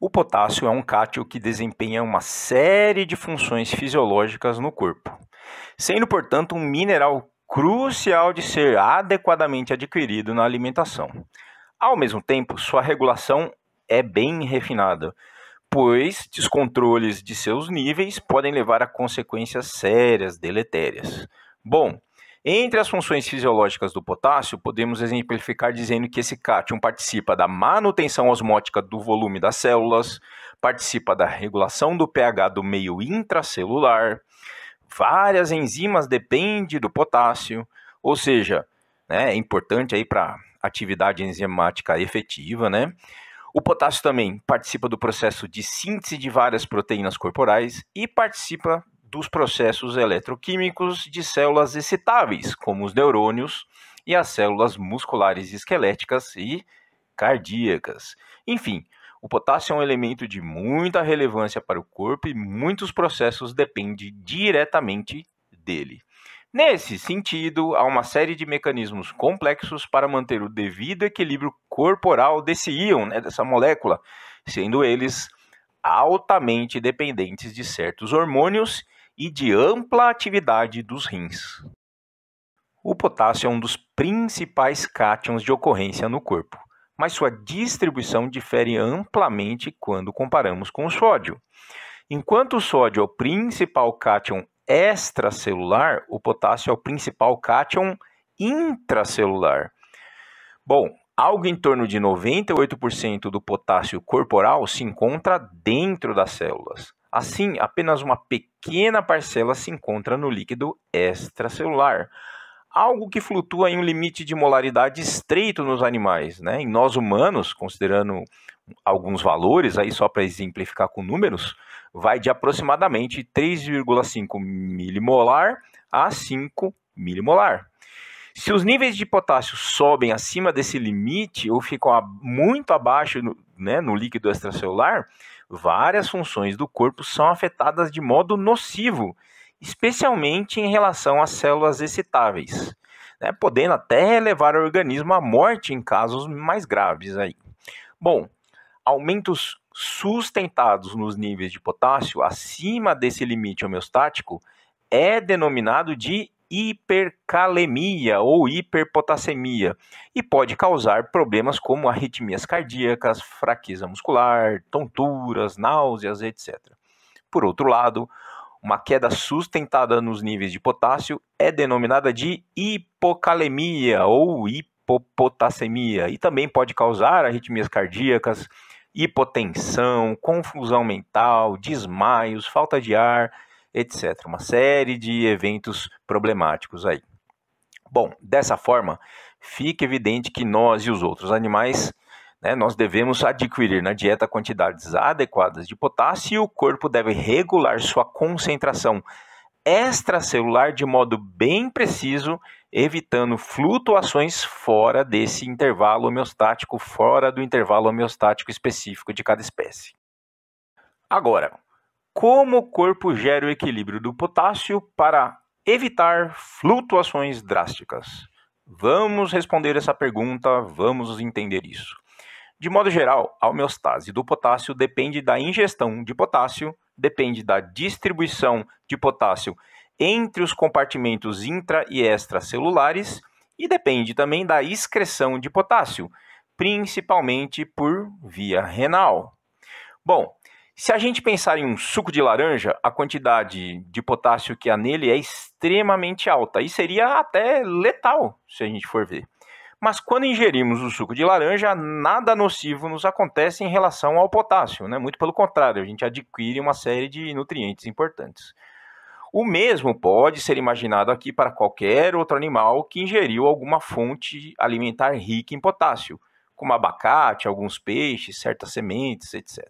O potássio é um cátion que desempenha uma série de funções fisiológicas no corpo, sendo, portanto, um mineral crucial de ser adequadamente adquirido na alimentação. Ao mesmo tempo, sua regulação é bem refinada, pois descontroles de seus níveis podem levar a consequências sérias, deletérias. Bom, entre as funções fisiológicas do potássio, podemos exemplificar dizendo que esse cátion participa da manutenção osmótica do volume das células, participa da regulação do pH do meio intracelular, várias enzimas dependem do potássio, ou seja, né, é importante aí para atividade enzimática efetiva, né? O potássio também participa do processo de síntese de várias proteínas corporais e participa dos processos eletroquímicos de células excitáveis, como os neurônios e as células musculares esqueléticas e cardíacas. Enfim, o potássio é um elemento de muita relevância para o corpo e muitos processos dependem diretamente dele. Nesse sentido, há uma série de mecanismos complexos para manter o devido equilíbrio corporal desse íon, né, dessa molécula, sendo eles altamente dependentes de certos hormônios e de ampla atividade dos rins. O potássio é um dos principais cátions de ocorrência no corpo, mas sua distribuição difere amplamente quando comparamos com o sódio. Enquanto o sódio é o principal cátion extracelular, o potássio é o principal cátion intracelular. Bom, algo em torno de 98% do potássio corporal se encontra dentro das células. Assim, apenas uma pequena parcela se encontra no líquido extracelular, algo que flutua em um limite de molaridade estreito nos animais. Né? Em nós humanos, considerando alguns valores, aí só para exemplificar com números, vai de aproximadamente 3,5 milimolar a 5 milimolar. Se os níveis de potássio sobem acima desse limite ou ficam muito abaixo né, no líquido extracelular, várias funções do corpo são afetadas de modo nocivo, especialmente em relação às células excitáveis, né, podendo até levar o organismo à morte em casos mais graves. Aí. Bom, aumentos sustentados nos níveis de potássio acima desse limite homeostático é denominado de hipercalemia ou hiperpotassemia e pode causar problemas como arritmias cardíacas, fraqueza muscular, tonturas, náuseas, etc. Por outro lado, uma queda sustentada nos níveis de potássio é denominada de hipocalemia ou hipopotassemia e também pode causar arritmias cardíacas, hipotensão, confusão mental, desmaios, falta de ar etc. Uma série de eventos problemáticos aí. Bom, dessa forma, fica evidente que nós e os outros animais, né, nós devemos adquirir na dieta quantidades adequadas de potássio e o corpo deve regular sua concentração extracelular de modo bem preciso, evitando flutuações fora desse intervalo homeostático, fora do intervalo homeostático específico de cada espécie. Agora, como o corpo gera o equilíbrio do potássio para evitar flutuações drásticas? Vamos responder essa pergunta, vamos entender isso. De modo geral, a homeostase do potássio depende da ingestão de potássio, depende da distribuição de potássio entre os compartimentos intra e extracelulares e depende também da excreção de potássio, principalmente por via renal. Bom, se a gente pensar em um suco de laranja, a quantidade de potássio que há nele é extremamente alta e seria até letal, se a gente for ver. Mas quando ingerimos o suco de laranja, nada nocivo nos acontece em relação ao potássio, né? muito pelo contrário, a gente adquire uma série de nutrientes importantes. O mesmo pode ser imaginado aqui para qualquer outro animal que ingeriu alguma fonte alimentar rica em potássio, como abacate, alguns peixes, certas sementes, etc.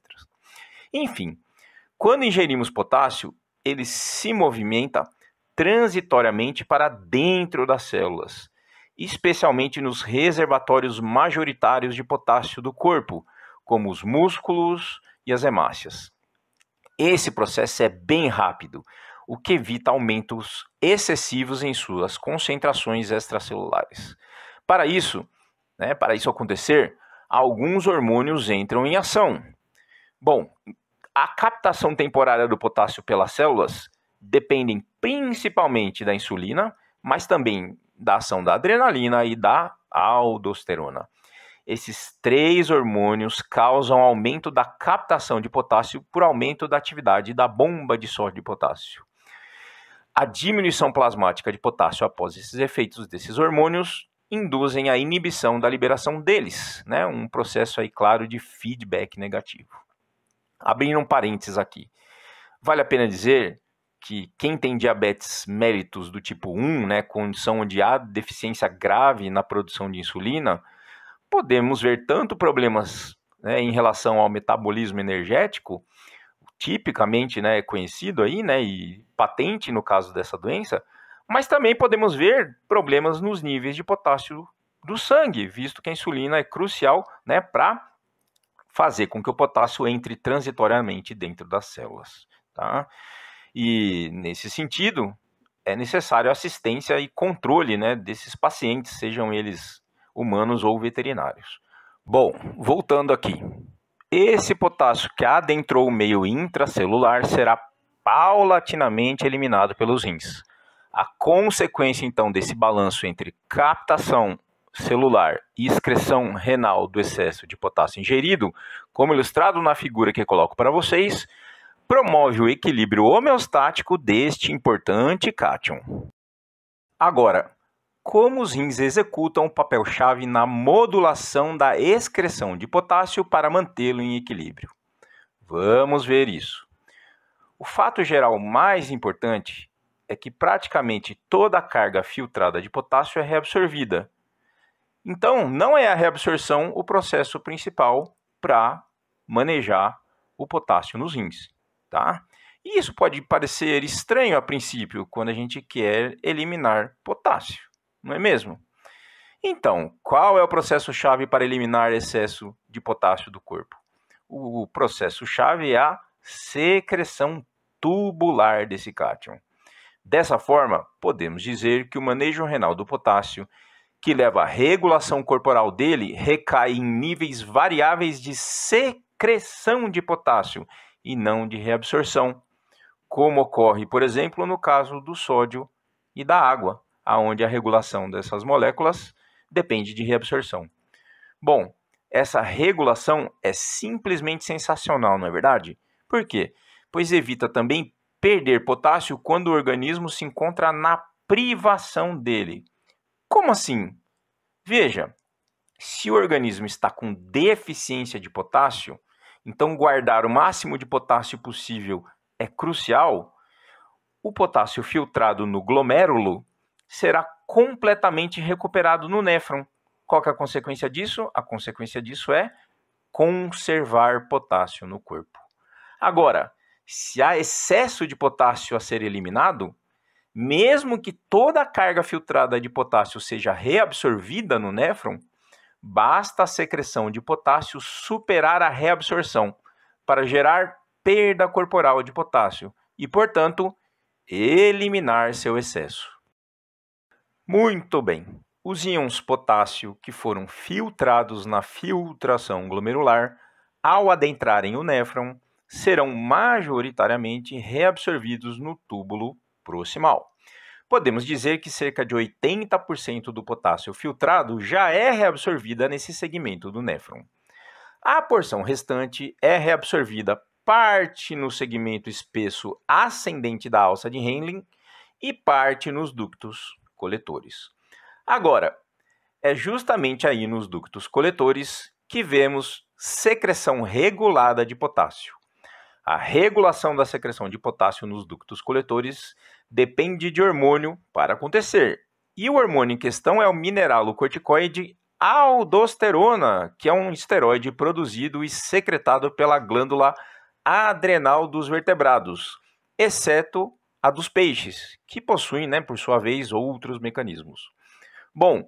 Enfim, quando ingerimos potássio, ele se movimenta transitoriamente para dentro das células, especialmente nos reservatórios majoritários de potássio do corpo, como os músculos e as hemácias. Esse processo é bem rápido, o que evita aumentos excessivos em suas concentrações extracelulares. Para isso, né, para isso acontecer, alguns hormônios entram em ação. Bom, a captação temporária do potássio pelas células dependem principalmente da insulina, mas também da ação da adrenalina e da aldosterona. Esses três hormônios causam aumento da captação de potássio por aumento da atividade da bomba de sódio de potássio. A diminuição plasmática de potássio após esses efeitos desses hormônios induzem a inibição da liberação deles, né? Um processo aí claro de feedback negativo. Abrindo um parênteses aqui. Vale a pena dizer que quem tem diabetes méritos do tipo 1, né, condição onde há deficiência grave na produção de insulina, podemos ver tanto problemas né, em relação ao metabolismo energético, tipicamente né, conhecido aí, né, e patente no caso dessa doença, mas também podemos ver problemas nos níveis de potássio do sangue, visto que a insulina é crucial né, para fazer com que o potássio entre transitoriamente dentro das células. Tá? E nesse sentido, é necessário assistência e controle né, desses pacientes, sejam eles humanos ou veterinários. Bom, voltando aqui. Esse potássio que adentrou o meio intracelular será paulatinamente eliminado pelos rins. A consequência, então, desse balanço entre captação celular e excreção renal do excesso de potássio ingerido, como ilustrado na figura que coloco para vocês, promove o equilíbrio homeostático deste importante cátion. Agora, como os rins executam o um papel-chave na modulação da excreção de potássio para mantê-lo em equilíbrio? Vamos ver isso. O fato geral mais importante é que praticamente toda a carga filtrada de potássio é reabsorvida, então, não é a reabsorção o processo principal para manejar o potássio nos rins, tá? E isso pode parecer estranho a princípio quando a gente quer eliminar potássio, não é mesmo? Então, qual é o processo chave para eliminar excesso de potássio do corpo? O processo chave é a secreção tubular desse cátion. Dessa forma, podemos dizer que o manejo renal do potássio que leva à regulação corporal dele recai em níveis variáveis de secreção de potássio e não de reabsorção, como ocorre, por exemplo, no caso do sódio e da água, aonde a regulação dessas moléculas depende de reabsorção. Bom, essa regulação é simplesmente sensacional, não é verdade? Por quê? Pois evita também perder potássio quando o organismo se encontra na privação dele. Como assim? Veja, se o organismo está com deficiência de potássio, então guardar o máximo de potássio possível é crucial. O potássio filtrado no glomérulo será completamente recuperado no néfron. Qual é a consequência disso? A consequência disso é conservar potássio no corpo. Agora, se há excesso de potássio a ser eliminado, mesmo que toda a carga filtrada de potássio seja reabsorvida no néfron, basta a secreção de potássio superar a reabsorção para gerar perda corporal de potássio e, portanto, eliminar seu excesso. Muito bem. Os íons potássio que foram filtrados na filtração glomerular, ao adentrarem o néfron, serão majoritariamente reabsorvidos no túbulo proximal. Podemos dizer que cerca de 80% do potássio filtrado já é reabsorvida nesse segmento do néfron. A porção restante é reabsorvida parte no segmento espesso ascendente da alça de Henle e parte nos ductos coletores. Agora, é justamente aí nos ductos coletores que vemos secreção regulada de potássio. A regulação da secreção de potássio nos ductos coletores depende de hormônio para acontecer. E o hormônio em questão é o mineralocorticoide aldosterona, que é um esteroide produzido e secretado pela glândula adrenal dos vertebrados, exceto a dos peixes, que possuem, né, por sua vez, outros mecanismos. Bom,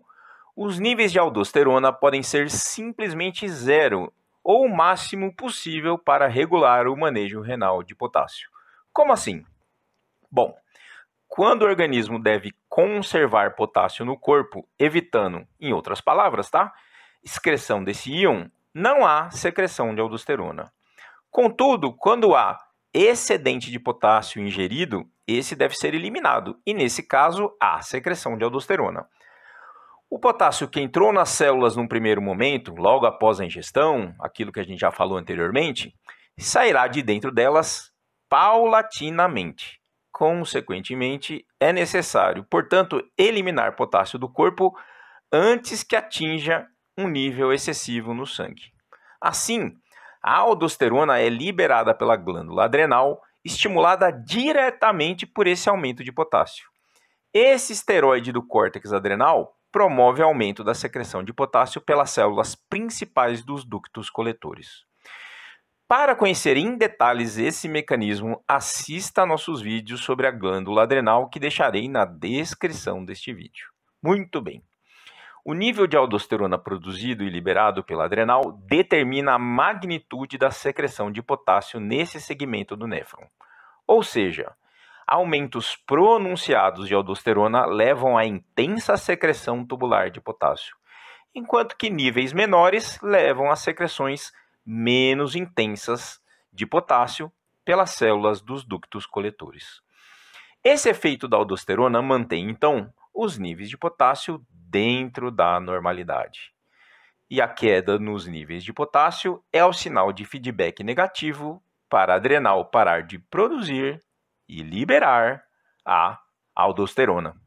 os níveis de aldosterona podem ser simplesmente zero ou o máximo possível para regular o manejo renal de potássio. Como assim? Bom, quando o organismo deve conservar potássio no corpo, evitando, em outras palavras, tá? excreção desse íon, não há secreção de aldosterona. Contudo, quando há excedente de potássio ingerido, esse deve ser eliminado, e nesse caso, há secreção de aldosterona. O potássio que entrou nas células num primeiro momento, logo após a ingestão, aquilo que a gente já falou anteriormente, sairá de dentro delas paulatinamente consequentemente, é necessário, portanto, eliminar potássio do corpo antes que atinja um nível excessivo no sangue. Assim, a aldosterona é liberada pela glândula adrenal, estimulada diretamente por esse aumento de potássio. Esse esteroide do córtex adrenal promove aumento da secreção de potássio pelas células principais dos ductos coletores. Para conhecer em detalhes esse mecanismo, assista a nossos vídeos sobre a glândula adrenal que deixarei na descrição deste vídeo. Muito bem. O nível de aldosterona produzido e liberado pela adrenal determina a magnitude da secreção de potássio nesse segmento do néfron. Ou seja, aumentos pronunciados de aldosterona levam a intensa secreção tubular de potássio, enquanto que níveis menores levam a secreções menos intensas de potássio pelas células dos ductos coletores. Esse efeito da aldosterona mantém, então, os níveis de potássio dentro da normalidade. E a queda nos níveis de potássio é o sinal de feedback negativo para a adrenal parar de produzir e liberar a aldosterona.